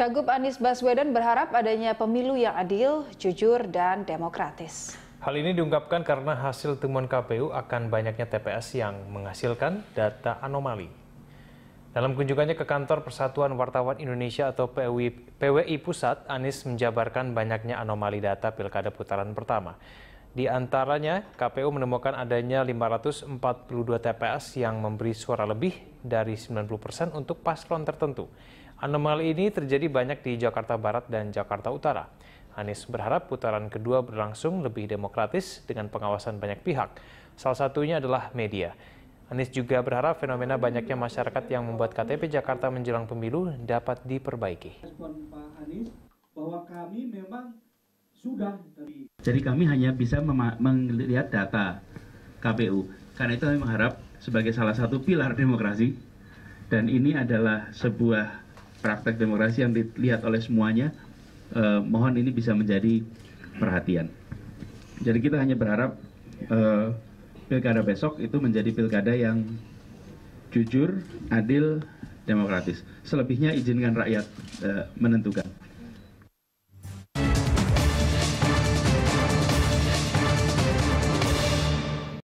Cagup Anies Baswedan berharap adanya pemilu yang adil, jujur, dan demokratis. Hal ini diungkapkan karena hasil temuan KPU akan banyaknya TPS yang menghasilkan data anomali. Dalam kunjungannya ke kantor Persatuan Wartawan Indonesia atau PWI, PWI Pusat, Anies menjabarkan banyaknya anomali data pilkada putaran pertama. Di antaranya, KPU menemukan adanya 542 TPS yang memberi suara lebih dari 90% persen untuk paslon tertentu. Anomali ini terjadi banyak di Jakarta Barat dan Jakarta Utara. Anies berharap putaran kedua berlangsung lebih demokratis dengan pengawasan banyak pihak. Salah satunya adalah media. Anies juga berharap fenomena banyaknya masyarakat yang membuat KTP Jakarta menjelang pemilu dapat diperbaiki. Respon Pak Anies bahwa kami memang sudah Jadi kami hanya bisa melihat data KPU. Karena itu kami mengharap sebagai salah satu pilar demokrasi dan ini adalah sebuah praktek demokrasi yang dilihat oleh semuanya. Eh, mohon ini bisa menjadi perhatian. Jadi kita hanya berharap eh, pilkada besok itu menjadi pilkada yang jujur, adil, demokratis. Selebihnya izinkan rakyat eh, menentukan.